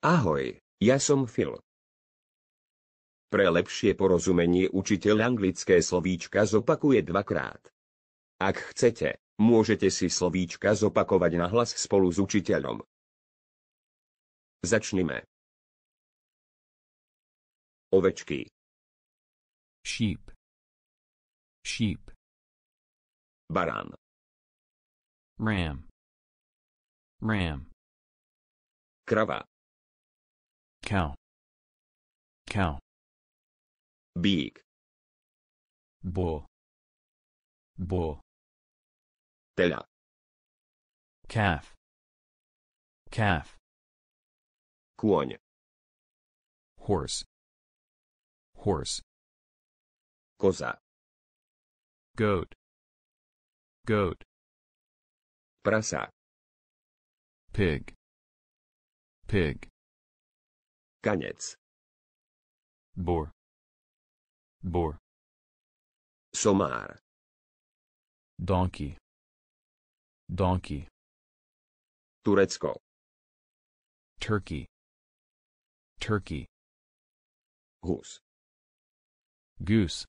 Ahoj, ja som Phil. Pre lepšie porozumenie učiteľ anglické slovíčka zopakuje dvakrát. Ak chcete, môžete si slovíčka zopakovať na hlas spolu s učiteľom. Začnime. Ovečky. Sheep. Sheep. Barán. Ram. Ram. Krava. cow cow beak bull bull tela calf calf конь horse horse коза goat goat prasa pig pig Koniec. Bor. Bor. Somar. Donkey. Donkey. Turecko. Turkey. Turkey. Goose. Goose.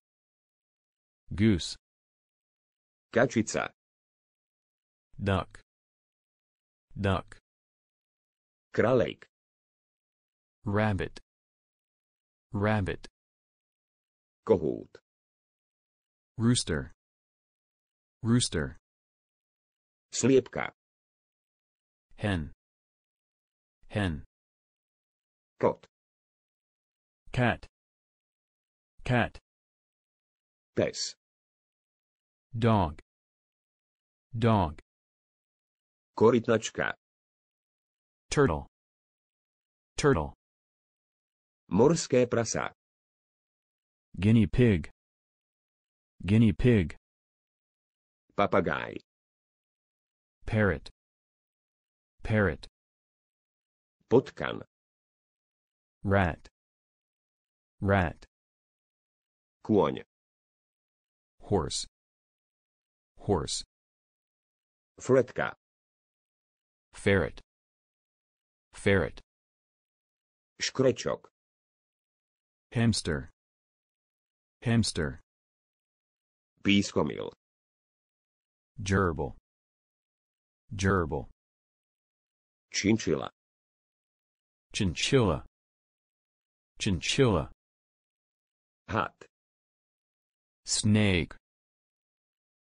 Goose. Kačica. Duck. Duck. Kralejk rabbit rabbit kohout rooster rooster sliepka hen hen kot cat cat pes dog dog korytnačka turtle turtle Morské prasa. Guinea pig. Guinea pig. Papagaj. Parrot. Parrot. Potkan. Rat. Rat. Kłoń. Horse. Horse. Fretka. Ferret. Ferret. Szkreciok hamster hamster piscomil gerbil gerbil chinchilla chinchilla chinchilla hat snake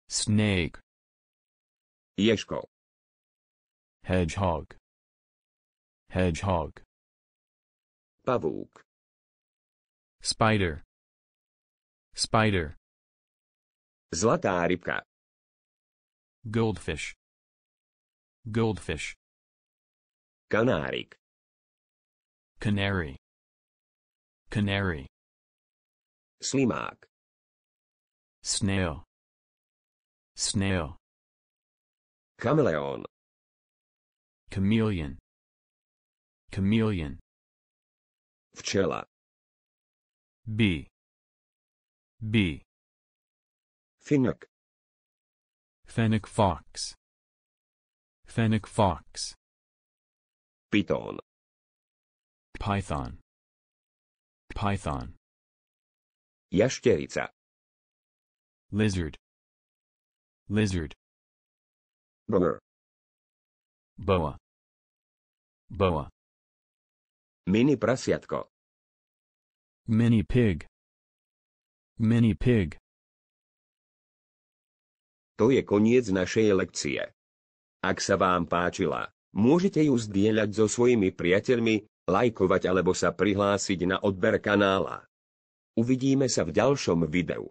snake ješko hedgehog hedgehog pavuk Spider. Spider. Zlatá rybka. Goldfish. Goldfish. Kanárik. Canary. Canary. Slimák. Snail. Snail. Chameleon. Chameleon. Chameleon. Včela. B B Finnock Fennec fox Fennec fox Python Python Python Jaštěrica Lizard Lizard Boa Boa Boa Mini prasiatko Mini pig. Mini pig. To je koniec našej lekcie. Ak sa vám páčila, môžete ju zdieľať so svojimi priateľmi, lajkovať alebo sa prihlásiť na odber kanála. Uvidíme sa v ďalšom videu.